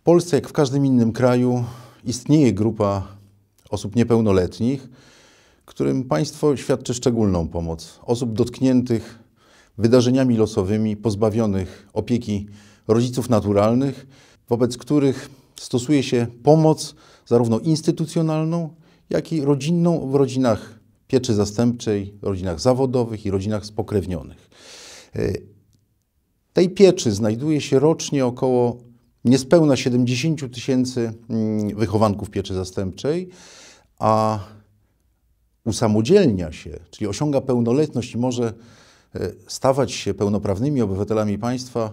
W Polsce, jak w każdym innym kraju, istnieje grupa osób niepełnoletnich, którym państwo świadczy szczególną pomoc. Osób dotkniętych wydarzeniami losowymi, pozbawionych opieki rodziców naturalnych, wobec których stosuje się pomoc zarówno instytucjonalną, jak i rodzinną w rodzinach pieczy zastępczej, rodzinach zawodowych i rodzinach spokrewnionych. Tej pieczy znajduje się rocznie około niespełna 70 tysięcy mm, wychowanków pieczy zastępczej, a usamodzielnia się, czyli osiąga pełnoletność i może e, stawać się pełnoprawnymi obywatelami państwa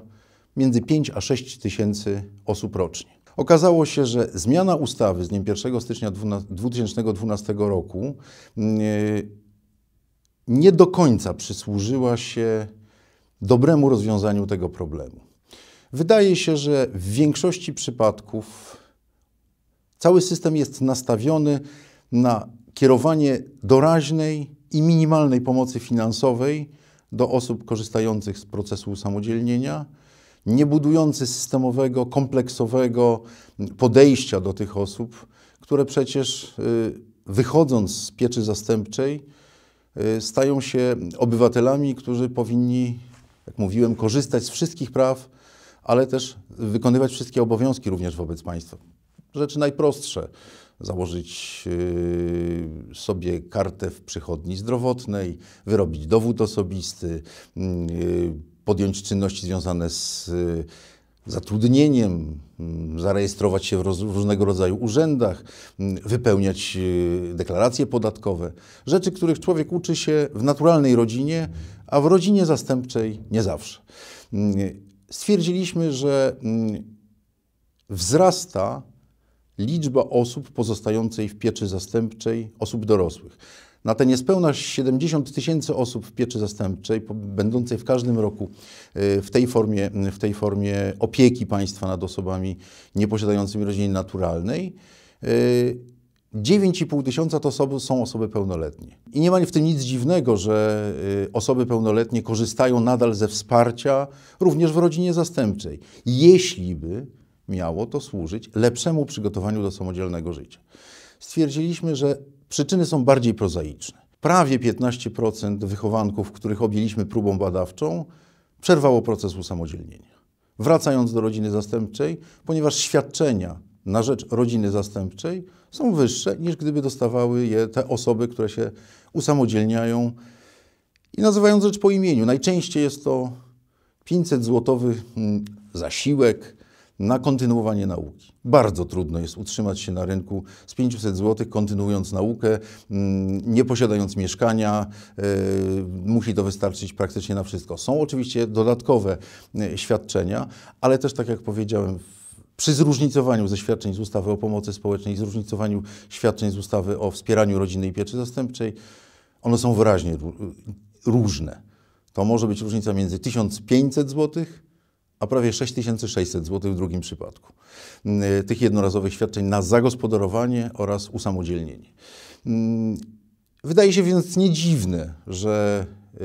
między 5 a 6 tysięcy osób rocznie. Okazało się, że zmiana ustawy z dniem 1 stycznia 2012 roku mm, e, nie do końca przysłużyła się dobremu rozwiązaniu tego problemu. Wydaje się, że w większości przypadków cały system jest nastawiony na kierowanie doraźnej i minimalnej pomocy finansowej do osób korzystających z procesu usamodzielnienia, nie budujący systemowego, kompleksowego podejścia do tych osób, które przecież y, wychodząc z pieczy zastępczej y, stają się obywatelami, którzy powinni, jak mówiłem, korzystać z wszystkich praw, ale też wykonywać wszystkie obowiązki również wobec państwa. Rzeczy najprostsze. Założyć yy, sobie kartę w przychodni zdrowotnej, wyrobić dowód osobisty, yy, podjąć czynności związane z yy, zatrudnieniem, zarejestrować się w różnego rodzaju urzędach, wypełniać deklaracje podatkowe. Rzeczy, których człowiek uczy się w naturalnej rodzinie, a w rodzinie zastępczej nie zawsze stwierdziliśmy, że mm, wzrasta liczba osób pozostającej w pieczy zastępczej, osób dorosłych. Na te niespełna 70 tysięcy osób w pieczy zastępczej, będącej w każdym roku y, w tej, formie, y, w tej formie opieki państwa nad osobami nieposiadającymi rodziny naturalnej, y, 9,5 tysiąca to osoby, są osoby pełnoletnie. I nie ma w tym nic dziwnego, że y, osoby pełnoletnie korzystają nadal ze wsparcia również w rodzinie zastępczej, jeśli by miało to służyć lepszemu przygotowaniu do samodzielnego życia. Stwierdziliśmy, że przyczyny są bardziej prozaiczne. Prawie 15% wychowanków, których objęliśmy próbą badawczą, przerwało proces usamodzielnienia. Wracając do rodziny zastępczej, ponieważ świadczenia na rzecz rodziny zastępczej są wyższe niż gdyby dostawały je te osoby, które się usamodzielniają i nazywając rzecz po imieniu. Najczęściej jest to 500 złotowy mm, zasiłek na kontynuowanie nauki. Bardzo trudno jest utrzymać się na rynku z 500 zł, kontynuując naukę, mm, nie posiadając mieszkania, e, musi to wystarczyć praktycznie na wszystko. Są oczywiście dodatkowe e, świadczenia, ale też tak jak powiedziałem przy zróżnicowaniu ze świadczeń z ustawy o pomocy społecznej, zróżnicowaniu świadczeń z ustawy o wspieraniu rodziny i pieczy zastępczej, one są wyraźnie różne. To może być różnica między 1500 zł a prawie 6600 zł w drugim przypadku. Mm, e, tych jednorazowych świadczeń na zagospodarowanie oraz usamodzielnienie. Mm, wydaje się więc niedziwne, że e,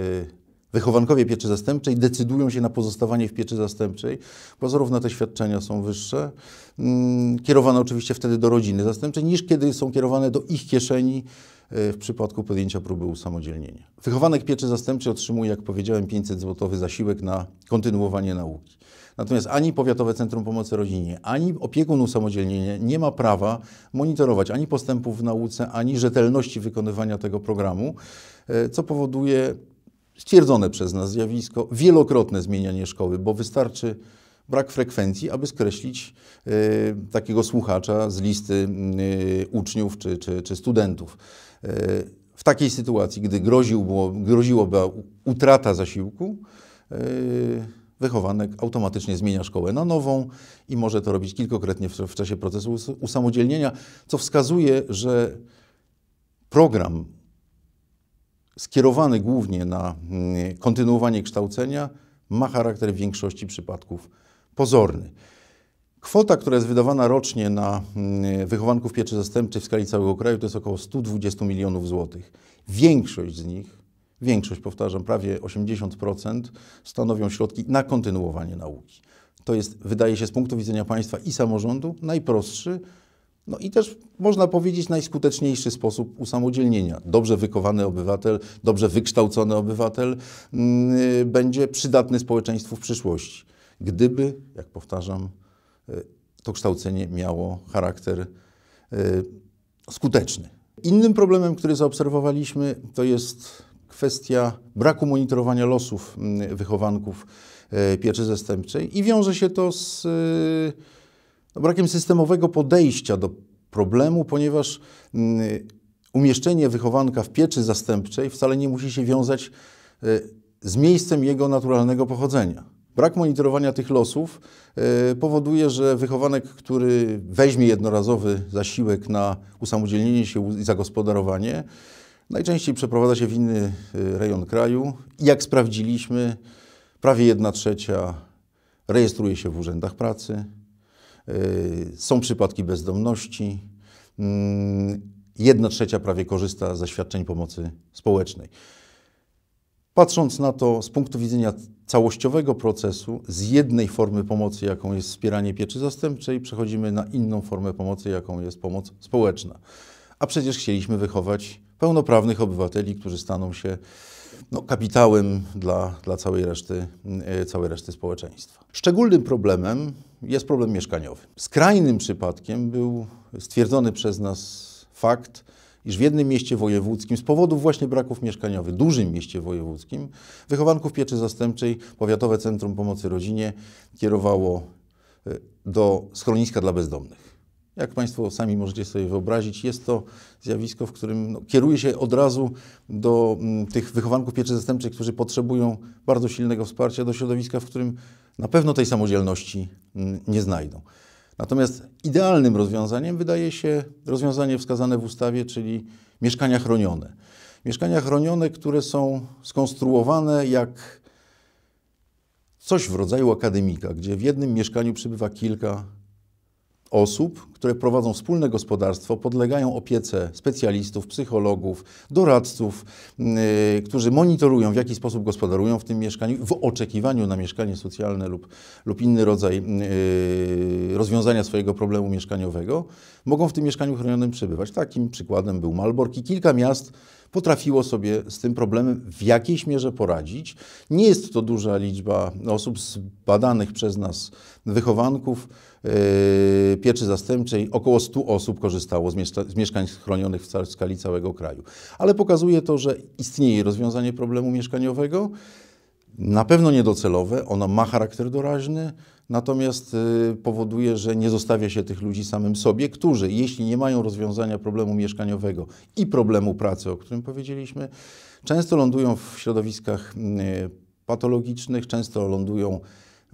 Wychowankowie pieczy zastępczej decydują się na pozostawanie w pieczy zastępczej, bo zarówno te świadczenia są wyższe, mm, kierowane oczywiście wtedy do rodziny zastępczej, niż kiedy są kierowane do ich kieszeni e, w przypadku podjęcia próby usamodzielnienia. Wychowanek pieczy zastępczej otrzymuje, jak powiedziałem, 500 zł zasiłek na kontynuowanie nauki. Natomiast ani Powiatowe Centrum Pomocy Rodzinie, ani opiekun usamodzielnienia nie ma prawa monitorować ani postępów w nauce, ani rzetelności wykonywania tego programu, e, co powoduje stwierdzone przez nas zjawisko, wielokrotne zmienianie szkoły, bo wystarczy brak frekwencji, aby skreślić e, takiego słuchacza z listy e, uczniów czy, czy, czy studentów. E, w takiej sytuacji, gdy groził było, groziłoby utrata zasiłku, wychowanek automatycznie zmienia szkołę na nową i może to robić kilkokrotnie w, w czasie procesu usamodzielnienia, co wskazuje, że program skierowany głównie na mm, kontynuowanie kształcenia, ma charakter w większości przypadków pozorny. Kwota, która jest wydawana rocznie na mm, wychowanków pieczy zastępczej w skali całego kraju, to jest około 120 milionów złotych. Większość z nich, większość powtarzam, prawie 80% stanowią środki na kontynuowanie nauki. To jest, wydaje się, z punktu widzenia państwa i samorządu najprostszy no i też można powiedzieć najskuteczniejszy sposób usamodzielnienia. Dobrze wykowany obywatel, dobrze wykształcony obywatel yy, będzie przydatny społeczeństwu w przyszłości. Gdyby, jak powtarzam, yy, to kształcenie miało charakter yy, skuteczny. Innym problemem, który zaobserwowaliśmy, to jest kwestia braku monitorowania losów mm, wychowanków y, pieczy zastępczej i wiąże się to z y, no, brakiem systemowego podejścia do problemu, ponieważ mm, umieszczenie wychowanka w pieczy zastępczej wcale nie musi się wiązać e, z miejscem jego naturalnego pochodzenia. Brak monitorowania tych losów e, powoduje, że wychowanek, który weźmie jednorazowy zasiłek na usamodzielnienie się i zagospodarowanie, najczęściej przeprowadza się w inny e, rejon kraju. Jak sprawdziliśmy, prawie 1 trzecia rejestruje się w urzędach pracy, Y, są przypadki bezdomności. Mm, jedna trzecia prawie korzysta ze świadczeń pomocy społecznej. Patrząc na to z punktu widzenia całościowego procesu, z jednej formy pomocy, jaką jest wspieranie pieczy zastępczej, przechodzimy na inną formę pomocy, jaką jest pomoc społeczna. A przecież chcieliśmy wychować pełnoprawnych obywateli, którzy staną się no, kapitałem dla, dla całej, reszty, e, całej reszty społeczeństwa. Szczególnym problemem jest problem mieszkaniowy. Skrajnym przypadkiem był stwierdzony przez nas fakt, iż w jednym mieście wojewódzkim z powodów właśnie braków mieszkaniowych, dużym mieście wojewódzkim, wychowanków pieczy zastępczej Powiatowe Centrum Pomocy Rodzinie kierowało e, do schroniska dla bezdomnych. Jak Państwo sami możecie sobie wyobrazić, jest to zjawisko, w którym no, kieruje się od razu do m, mm, tych wychowanków pieczy zastępczej, którzy potrzebują bardzo silnego wsparcia, do środowiska, w którym na pewno tej samodzielności m, mm, nie znajdą. Natomiast idealnym rozwiązaniem wydaje się rozwiązanie wskazane w ustawie, czyli mieszkania chronione. Mieszkania chronione, które są skonstruowane jak coś w rodzaju akademika, gdzie w jednym mieszkaniu przybywa kilka osób, które prowadzą wspólne gospodarstwo, podlegają opiece specjalistów, psychologów, doradców, yy, którzy monitorują, w jaki sposób gospodarują w tym mieszkaniu, w oczekiwaniu na mieszkanie socjalne lub, lub inny rodzaj yy, rozwiązania swojego problemu mieszkaniowego, mogą w tym mieszkaniu chronionym przebywać. Takim przykładem był Malbork i kilka miast, potrafiło sobie z tym problemem w jakiejś mierze poradzić. Nie jest to duża liczba osób badanych przez nas wychowanków yy, pieczy zastępczej. Około 100 osób korzystało z, mieszka z mieszkań chronionych w ca skali całego kraju. Ale pokazuje to, że istnieje rozwiązanie problemu mieszkaniowego. Na pewno niedocelowe, ono ma charakter doraźny, natomiast y, powoduje, że nie zostawia się tych ludzi samym sobie, którzy, jeśli nie mają rozwiązania problemu mieszkaniowego i problemu pracy, o którym powiedzieliśmy, często lądują w środowiskach y, patologicznych, często lądują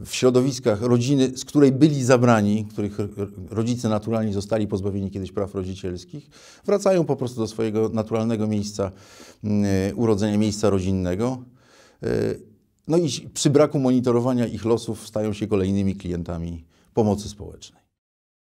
w środowiskach rodziny, z której byli zabrani, których rodzice naturalnie zostali pozbawieni kiedyś praw rodzicielskich, wracają po prostu do swojego naturalnego miejsca y, urodzenia, miejsca rodzinnego no i przy braku monitorowania ich losów stają się kolejnymi klientami pomocy społecznej.